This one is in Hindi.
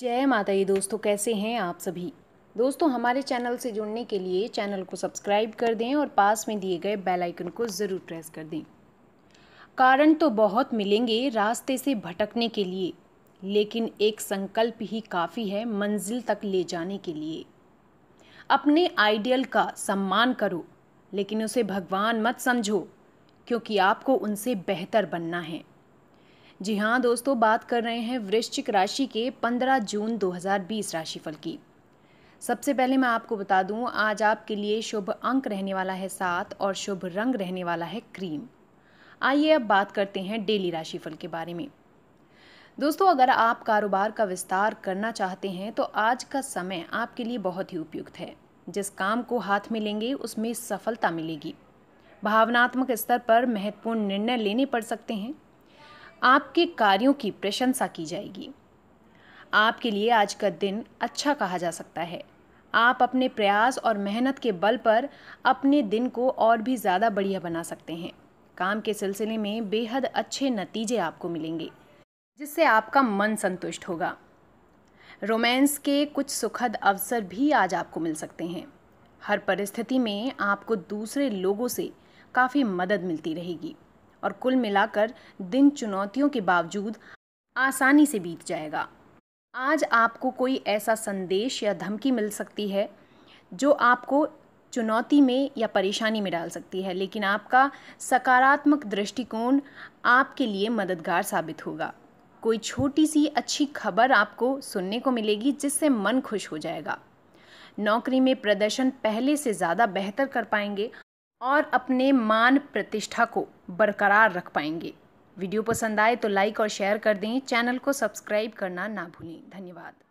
जय माता ये दोस्तों कैसे हैं आप सभी दोस्तों हमारे चैनल से जुड़ने के लिए चैनल को सब्सक्राइब कर दें और पास में दिए गए बेल आइकन को ज़रूर प्रेस कर दें कारण तो बहुत मिलेंगे रास्ते से भटकने के लिए लेकिन एक संकल्प ही काफ़ी है मंजिल तक ले जाने के लिए अपने आइडियल का सम्मान करो लेकिन उसे भगवान मत समझो क्योंकि आपको उनसे बेहतर बनना है जी हाँ दोस्तों बात कर रहे हैं वृश्चिक राशि के 15 जून 2020 राशिफल की सबसे पहले मैं आपको बता दूं आज आपके लिए शुभ अंक रहने वाला है सात और शुभ रंग रहने वाला है क्रीम आइए अब बात करते हैं डेली राशिफल के बारे में दोस्तों अगर आप कारोबार का विस्तार करना चाहते हैं तो आज का समय आपके लिए बहुत ही उपयुक्त है जिस काम को हाथ में लेंगे उसमें सफलता मिलेगी भावनात्मक स्तर पर महत्वपूर्ण निर्णय लेने पड़ सकते हैं आपके कार्यों की प्रशंसा की जाएगी आपके लिए आज का दिन अच्छा कहा जा सकता है आप अपने प्रयास और मेहनत के बल पर अपने दिन को और भी ज़्यादा बढ़िया बना सकते हैं काम के सिलसिले में बेहद अच्छे नतीजे आपको मिलेंगे जिससे आपका मन संतुष्ट होगा रोमांस के कुछ सुखद अवसर भी आज आपको मिल सकते हैं हर परिस्थिति में आपको दूसरे लोगों से काफ़ी मदद मिलती रहेगी और कुल मिलाकर दिन चुनौतियों के बावजूद आसानी से बीत जाएगा आज आपको कोई ऐसा संदेश या धमकी मिल सकती है जो आपको चुनौती में या परेशानी में डाल सकती है लेकिन आपका सकारात्मक दृष्टिकोण आपके लिए मददगार साबित होगा कोई छोटी सी अच्छी खबर आपको सुनने को मिलेगी जिससे मन खुश हो जाएगा नौकरी में प्रदर्शन पहले से ज़्यादा बेहतर कर पाएंगे और अपने मान प्रतिष्ठा को बरकरार रख पाएंगे वीडियो पसंद आए तो लाइक और शेयर कर दें चैनल को सब्सक्राइब करना ना भूलें धन्यवाद